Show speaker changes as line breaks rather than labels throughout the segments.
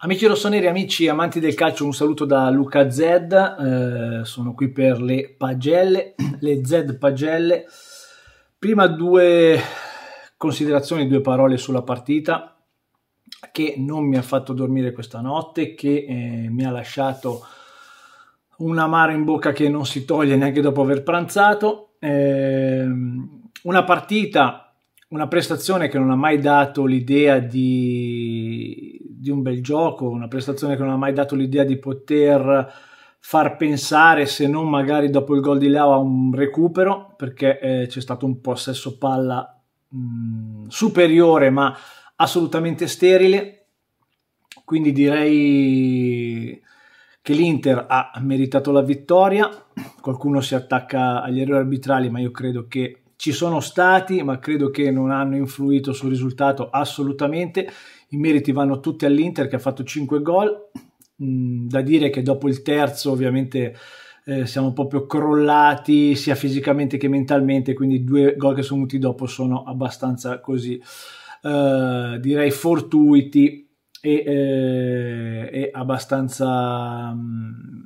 Amici rossoneri, amici amanti del calcio, un saluto da Luca Z. Eh, sono qui per le pagelle, le Z pagelle. Prima due considerazioni, due parole sulla partita che non mi ha fatto dormire questa notte, che eh, mi ha lasciato un amaro in bocca che non si toglie neanche dopo aver pranzato. Eh, una partita, una prestazione che non ha mai dato l'idea di di un bel gioco, una prestazione che non ha mai dato l'idea di poter far pensare, se non magari dopo il gol di Leao, a un recupero, perché eh, c'è stato un possesso palla mh, superiore ma assolutamente sterile. Quindi direi che l'Inter ha meritato la vittoria. Qualcuno si attacca agli errori arbitrali, ma io credo che ci sono stati, ma credo che non hanno influito sul risultato assolutamente. I meriti vanno tutti all'Inter che ha fatto 5 gol. Mm, da dire che dopo il terzo, ovviamente, eh, siamo proprio crollati sia fisicamente che mentalmente. Quindi, i due gol che sono venuti dopo sono abbastanza così, eh, direi fortuiti e, eh, e abbastanza. Mm,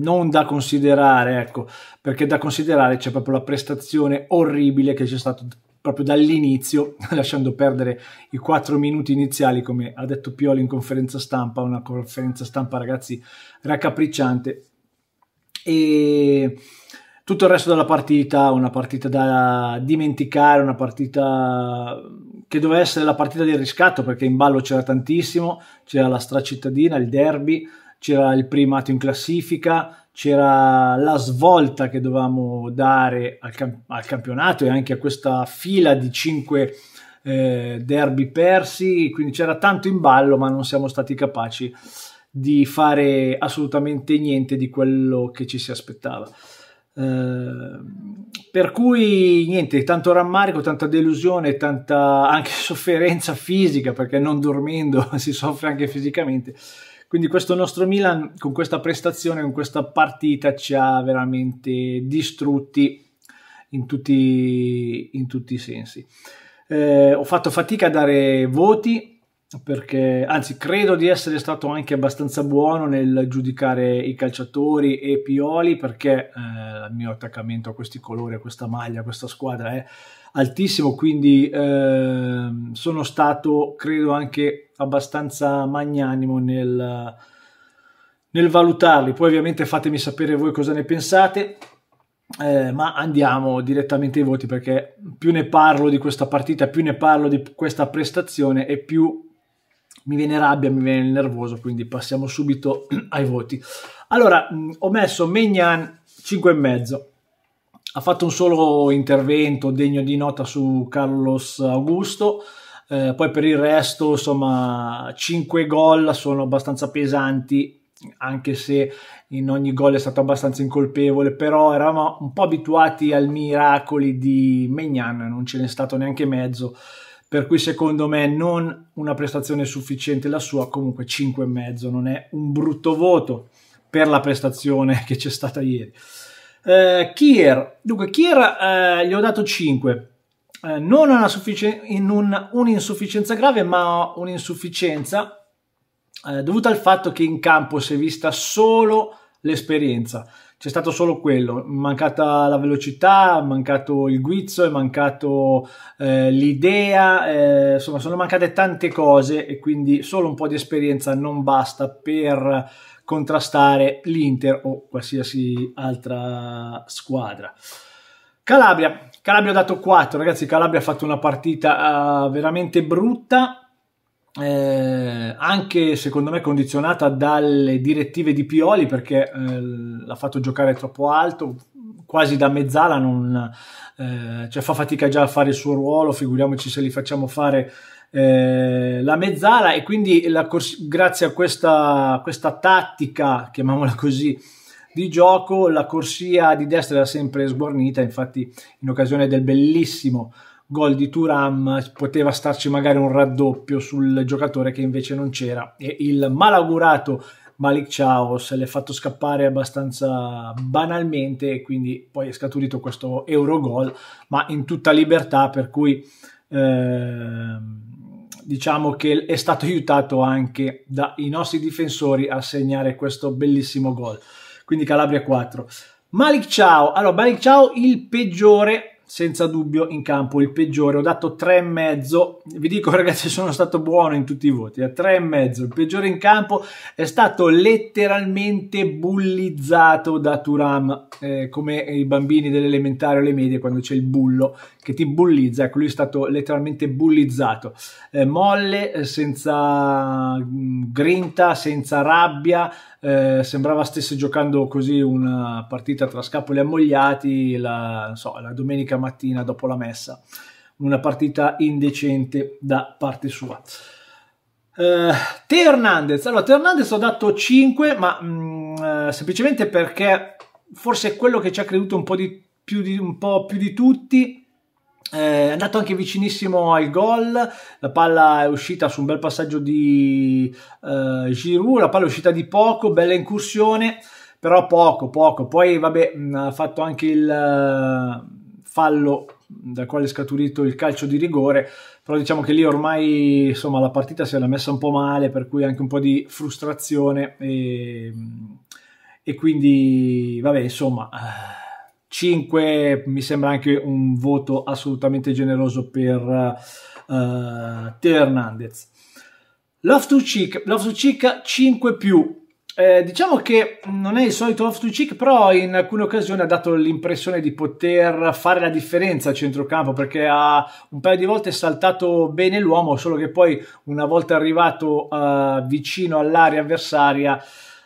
non da considerare, ecco, perché da considerare c'è proprio la prestazione orribile che c'è stata proprio dall'inizio, lasciando perdere i quattro minuti iniziali, come ha detto Pioli in conferenza stampa, una conferenza stampa ragazzi raccapricciante. E tutto il resto della partita, una partita da dimenticare, una partita che doveva essere la partita del riscatto perché in ballo c'era tantissimo, c'era la stracittadina, il derby, c'era il primato in classifica, c'era la svolta che dovevamo dare al, camp- al campionato e anche a questa fila di cinque eh, derby persi, quindi c'era tanto in ballo ma non siamo stati capaci di fare assolutamente niente di quello che ci si aspettava. Eh, per cui niente, tanto rammarico, tanta delusione, tanta anche sofferenza fisica perché non dormendo si soffre anche fisicamente quindi questo nostro Milan con questa prestazione, con questa partita ci ha veramente distrutti in tutti, in tutti i sensi. Eh, ho fatto fatica a dare voti perché anzi credo di essere stato anche abbastanza buono nel giudicare i calciatori e Pioli perché eh, il mio attaccamento a questi colori, a questa maglia, a questa squadra è altissimo, quindi eh, sono stato credo anche abbastanza magnanimo nel, nel valutarli. Poi ovviamente fatemi sapere voi cosa ne pensate. Eh, ma andiamo direttamente ai voti perché più ne parlo di questa partita, più ne parlo di questa prestazione e più mi viene rabbia, mi viene nervoso, quindi passiamo subito ai voti. Allora, mm, ho messo Megnan 5,5. Ha fatto un solo intervento degno di nota su Carlos Augusto. Eh, poi per il resto, insomma, 5 gol sono abbastanza pesanti, anche se in ogni gol è stato abbastanza incolpevole, però eravamo un po' abituati al miracoli di Megnan, non ce n'è stato neanche mezzo per cui secondo me non una prestazione sufficiente la sua, comunque 5,5 non è un brutto voto per la prestazione che c'è stata ieri. Eh, Kier, dunque Kier eh, gli ho dato 5, eh, non una in un, un'insufficienza grave ma un'insufficienza eh, dovuta al fatto che in campo si è vista solo l'esperienza c'è stato solo quello, mancata la velocità, mancato il guizzo, è mancato eh, l'idea, eh, insomma sono mancate tante cose e quindi solo un po' di esperienza non basta per contrastare l'Inter o qualsiasi altra squadra. Calabria, Calabria ha dato 4, ragazzi Calabria ha fatto una partita uh, veramente brutta, eh, anche secondo me condizionata dalle direttive di Pioli perché eh, l'ha fatto giocare troppo alto, quasi da mezzala, non, eh, cioè fa fatica già a fare il suo ruolo, figuriamoci se li facciamo fare eh, la mezzala e quindi cors- grazie a questa, questa tattica, chiamiamola così, di gioco la corsia di destra era sempre sbornita infatti in occasione del bellissimo gol di Turam, poteva starci magari un raddoppio sul giocatore che invece non c'era e il malaugurato Malik Ciao se l'è fatto scappare abbastanza banalmente e quindi poi è scaturito questo Eurogol, ma in tutta libertà, per cui eh, diciamo che è stato aiutato anche dai nostri difensori a segnare questo bellissimo gol. Quindi Calabria 4. Malik Ciao, allora Malik Ciao il peggiore senza dubbio in campo il peggiore. Ho dato tre e mezzo Vi dico, ragazzi, sono stato buono in tutti i voti. A eh. tre e mezzo Il peggiore in campo è stato letteralmente bullizzato da Turam, eh, come i bambini dell'elementare o le medie quando c'è il bullo che ti bullizza. Ecco, lui è stato letteralmente bullizzato. Eh, molle, eh, senza mm, grinta, senza rabbia eh, sembrava stesse giocando così una partita tra scapoli ammogliati la, so, la domenica mattina dopo la messa. Una partita indecente da parte sua. Uh, eh, Te Hernandez, allora Te Hernandez ho dato 5, ma mh, mm, eh, semplicemente perché forse è quello che ci ha creduto un po' di più di, po più di tutti eh, è andato anche vicinissimo al gol, la palla è uscita su un bel passaggio di eh, Giroud, la palla è uscita di poco, bella incursione, però poco, poco. Poi vabbè, ha fatto anche il eh, fallo dal quale è scaturito il calcio di rigore, però diciamo che lì ormai insomma, la partita si era messa un po' male, per cui anche un po' di frustrazione e, e quindi vabbè insomma eh, 5 mi sembra anche un voto assolutamente generoso per uh, Teo Hernandez. Love to Chick, Love to Chick 5 più. Eh, diciamo che non è il solito off to cheek, però in alcune occasioni ha dato l'impressione di poter fare la differenza a centrocampo perché ha un paio di volte saltato bene l'uomo, solo che poi una volta arrivato eh, vicino all'area avversaria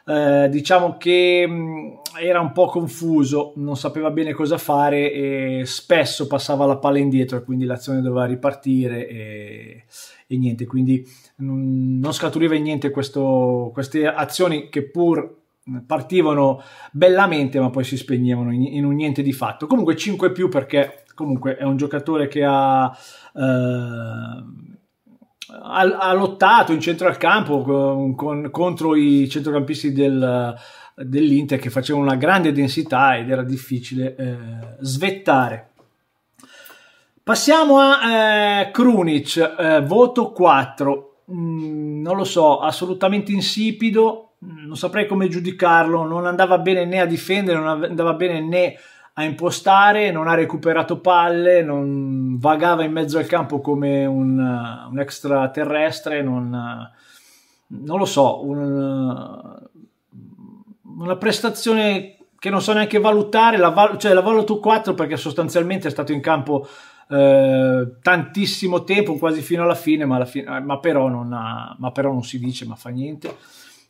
eh, diciamo che mh, mm, era un po' confuso, non sapeva bene cosa fare e spesso passava la palla indietro, quindi l'azione doveva ripartire e, e niente, quindi mh, non scaturiva in niente questo, queste azioni che pur partivano bellamente ma poi si spegnevano in, in un niente di fatto. Comunque 5 più perché comunque è un giocatore che ha... Eh, ha, ha, lottato in centro al campo con, con, contro i centrocampisti del, dell'Inter che facevano una grande densità ed era difficile eh, svettare. Passiamo a eh, Krunic, eh, voto 4, mm, non lo so, assolutamente insipido, non saprei come giudicarlo, non andava bene né a difendere, non andava bene né a a impostare, non ha recuperato palle, non vagava in mezzo al campo come un, uh, un extraterrestre, non, uh, non, lo so, un, uh, una prestazione che non so neanche valutare, la, val- cioè la valuto 4 perché sostanzialmente è stato in campo eh, tantissimo tempo, quasi fino alla fine, ma, alla fine, ma, però ha, ma però non si dice, ma fa niente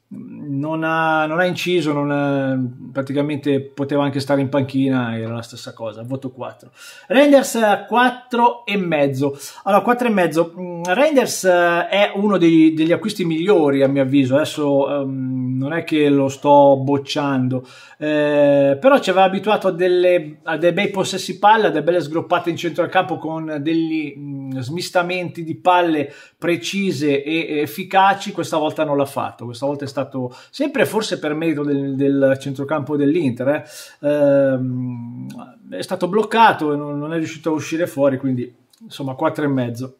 non ha, non ha inciso, non ha, eh, praticamente poteva anche stare in panchina, era la stessa cosa, voto 4. Renders 4,5. Allora, 4,5. Mm, Renders eh, è uno dei, degli acquisti migliori a mio avviso, adesso um, non è che lo sto bocciando, eh, però ci aveva abituato a, delle, a dei bei possessi palle, a delle belle sgroppate in centro al campo con degli mh, mm, smistamenti di palle precise e efficaci, questa volta non l'ha fatto, questa volta è stato stato sempre forse per merito del, del centrocampo dell'Inter, eh, ehm, è stato bloccato e non, non, è riuscito a uscire fuori, quindi insomma e mezzo.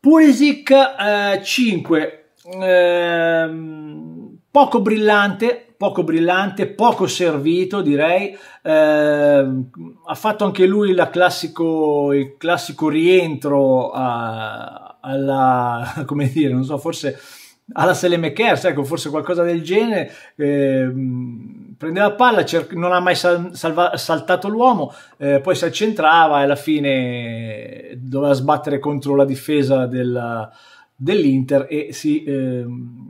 Pulisic eh, 5, ehm, poco brillante, poco brillante, poco servito direi, eh, ha fatto anche lui classico, il classico rientro a, alla, come dire, non so, forse alla Selemekers, ecco, forse qualcosa del genere, eh, prendeva palla, cer- non ha mai sal- salva- saltato l'uomo, eh, poi si accentrava e alla fine eh, doveva sbattere contro la difesa della, dell'Inter e si eh,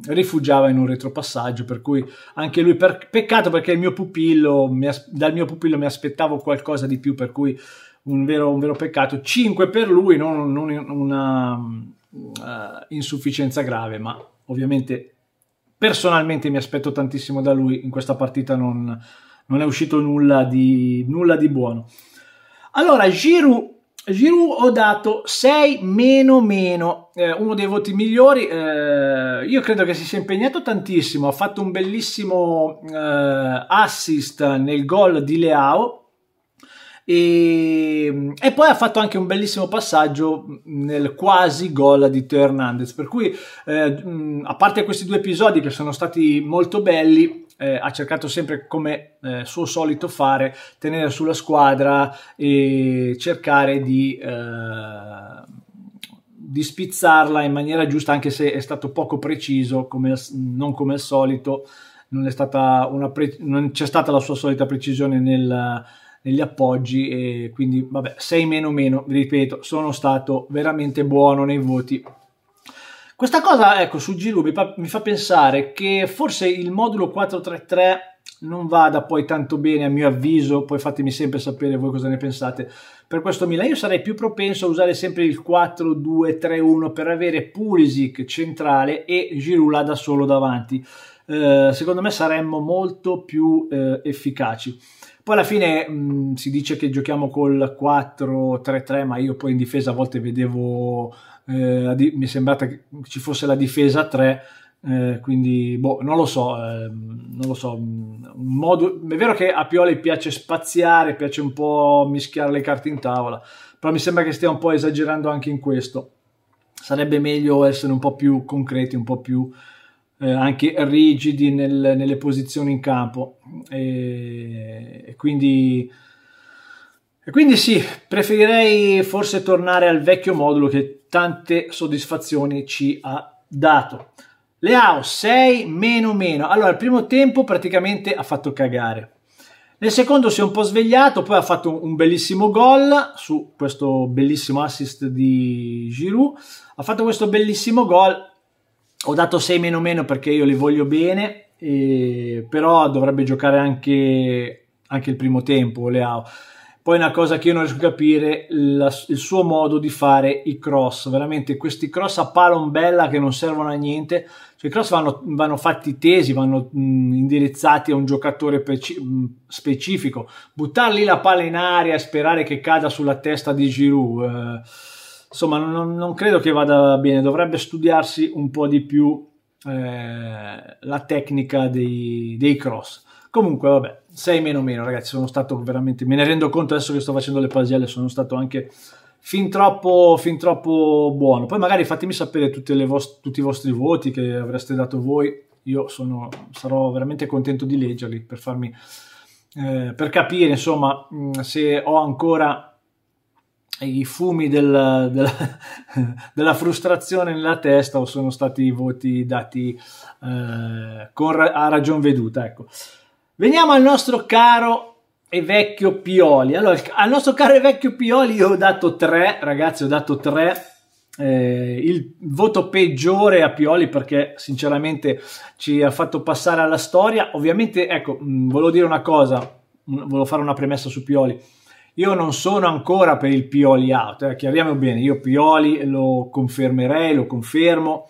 rifugiava in un retropassaggio, per cui anche lui, per- peccato perché mio pupillo, mi as- dal mio pupillo mi aspettavo qualcosa di più, per cui un vero, un vero peccato, 5 per lui, non, non una... Uh, insufficienza grave, ma ovviamente personalmente mi aspetto tantissimo da lui, in questa partita non, non è uscito nulla di, nulla di buono. Allora, Giroud Giroud ho dato 6 meno meno, eh, uno dei voti migliori. Eh, io credo che si sia impegnato tantissimo. Ha fatto un bellissimo eh, assist nel gol di Leao. E, ehm, e, poi ha fatto anche un bellissimo passaggio nel quasi gol di Teo Hernandez. Per cui, eh, a parte questi due episodi che sono stati molto belli, eh, ha cercato sempre come eh, suo solito fare tenere sulla squadra e cercare di, eh, di spizzarla in maniera giusta anche se è stato poco preciso come, non come al solito non, è stata una pre- non c'è stata la sua solita precisione nel negli appoggi e quindi vabbè 6 meno meno vi ripeto sono stato veramente buono nei voti questa cosa ecco su Girubi mi fa pensare che forse il modulo 433 non vada poi tanto bene a mio avviso, poi fatemi sempre sapere voi cosa ne pensate. Per questo Milan io sarei più propenso a usare sempre il 4-2-3-1 per avere Pulisic centrale e Giroud da solo davanti. Eh, secondo me saremmo molto più eh, efficaci. Poi alla fine mh, mm, si dice che giochiamo col 4-3-3, ma io poi in difesa a volte vedevo, eh, di- mi è sembrata che ci fosse la difesa 3, eh, quindi boh, non lo so, eh, non lo so. Mm, modo... è vero che a Pioli piace spaziare, piace un po' mischiare le carte in tavola, però mi sembra che stia un po' esagerando anche in questo. Sarebbe meglio essere un po' più concreti, un po' più eh, anche rigidi nel, nelle posizioni in campo. E, e, quindi, e quindi sì, preferirei forse tornare al vecchio modulo che tante soddisfazioni ci ha dato. Leao 6 meno meno. Allora, il primo tempo praticamente ha fatto cagare. Nel secondo si è un po' svegliato, poi ha fatto un bellissimo gol su questo bellissimo assist di Giroud. Ha fatto questo bellissimo gol, ho dato 6 meno meno perché io li voglio bene, e, però dovrebbe giocare anche, anche il primo tempo Leao. Poi una cosa che io non riesco a capire la, il suo modo di fare i cross, veramente questi cross a palombella che non servono a niente, cioè, i cross vanno, vanno fatti tesi, vanno mh, mm, indirizzati a un giocatore peci- mh, mm, specifico, buttarli la palla in aria e sperare che cada sulla testa di Giroud. Eh, insomma non, non, credo che vada bene, dovrebbe studiarsi un po' di più eh, la tecnica dei, dei, cross. Comunque vabbè, 6 meno meno ragazzi, sono stato veramente, me ne rendo conto adesso che sto facendo le pagelle, sono stato anche fin troppo, fin troppo buono. Poi magari fatemi sapere vost- tutti i vostri voti che avreste dato voi, io sono, sarò veramente contento di leggerli per farmi... Eh, per capire insomma se ho ancora i fumi del, della, della, frustrazione nella testa o sono stati i voti dati eh, con, a ragion veduta. Ecco. Veniamo al nostro caro e vecchio Pioli. Allora, al nostro caro e vecchio Pioli io ho dato tre, ragazzi, ho dato tre. Eh, il voto peggiore a Pioli perché sinceramente ci ha fatto passare alla storia. Ovviamente, ecco, mh, volevo dire una cosa, mh, volevo fare una premessa su Pioli io non sono ancora per il Pioli out, eh, chiariamo bene, io Pioli lo confermerei, lo confermo,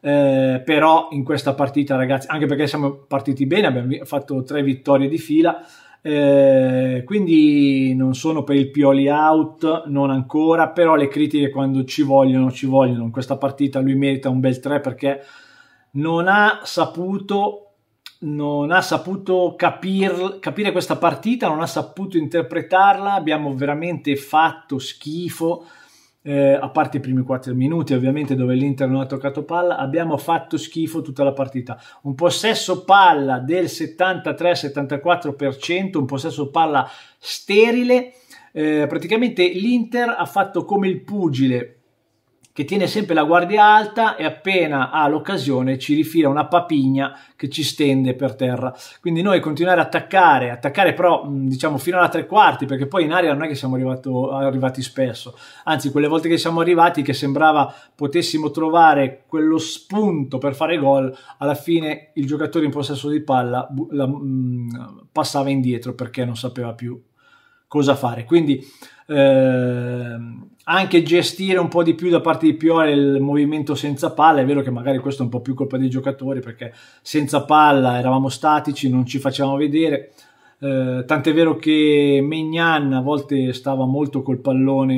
eh, però in questa partita ragazzi, anche perché siamo partiti bene, abbiamo fatto tre vittorie di fila, eh, quindi non sono per il Pioli out, non ancora, però le critiche quando ci vogliono, ci vogliono. In questa partita lui merita un bel 3 perché non ha saputo non ha saputo capir, capire questa partita, non ha saputo interpretarla, abbiamo veramente fatto schifo, eh, a parte i primi 4 minuti ovviamente dove l'Inter non ha toccato palla, abbiamo fatto schifo tutta la partita. Un possesso palla del 73-74%, un possesso palla sterile, eh, praticamente l'Inter ha fatto come il pugile, che tiene sempre la guardia alta e appena ha l'occasione ci rifila una papigna che ci stende per terra. Quindi noi continuare a attaccare, attaccare però diciamo fino alla tre quarti, perché poi in aria non è che siamo arrivato, arrivati spesso, anzi quelle volte che siamo arrivati che sembrava potessimo trovare quello spunto per fare gol, alla fine il giocatore in possesso di palla la, mh, passava indietro perché non sapeva più cosa fare. Quindi ehm, anche gestire un po' di più da parte di Pioli il movimento senza palla, è vero che magari questo è un po' più colpa dei giocatori perché senza palla eravamo statici, non ci facevamo vedere. Eh, tant'è vero che Mignan a volte stava molto col pallone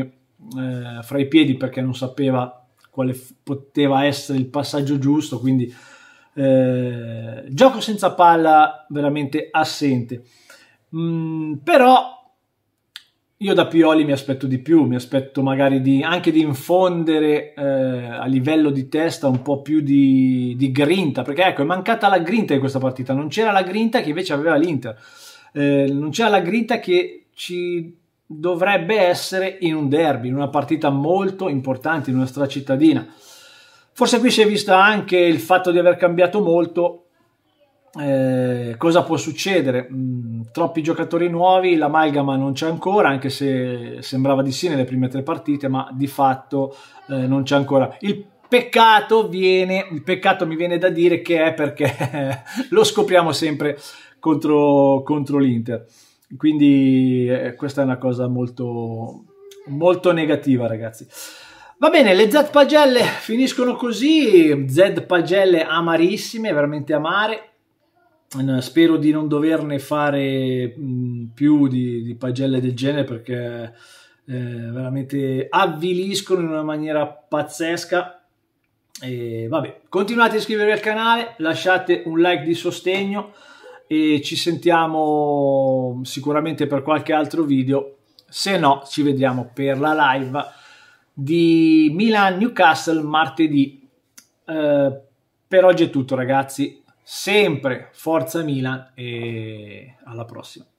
eh, fra i piedi perché non sapeva quale f- poteva essere il passaggio giusto, quindi eh, gioco senza palla veramente assente. Mm, però io da Pioli mi aspetto di più, mi aspetto magari di, anche di infondere eh, a livello di testa un po' più di, di, grinta, perché ecco, è mancata la grinta in questa partita, non c'era la grinta che invece aveva l'Inter, eh, non c'era la grinta che ci dovrebbe essere in un derby, in una partita molto importante, in una stracittadina. Forse qui si è visto anche il fatto di aver cambiato molto eh, cosa può succedere? Mm, troppi giocatori nuovi, l'amalgama non c'è ancora, anche se sembrava di sì nelle prime tre partite, ma di fatto eh, non c'è ancora. Il peccato, viene, il peccato mi viene da dire che è perché lo scopriamo sempre contro, contro l'Inter. Quindi eh, questa è una cosa molto, molto negativa, ragazzi. Va bene, le Z pagelle finiscono così, Z pagelle amarissime, veramente amare eh, spero di non doverne fare mm, più di, di, pagelle del genere perché eh, veramente avviliscono in una maniera pazzesca. E vabbè, continuate a iscrivervi al canale, lasciate un like di sostegno e ci sentiamo sicuramente per qualche altro video. Se no, ci vediamo per la live di Milan Newcastle martedì. Eh, per oggi è tutto, ragazzi sempre Forza Milan e alla prossima.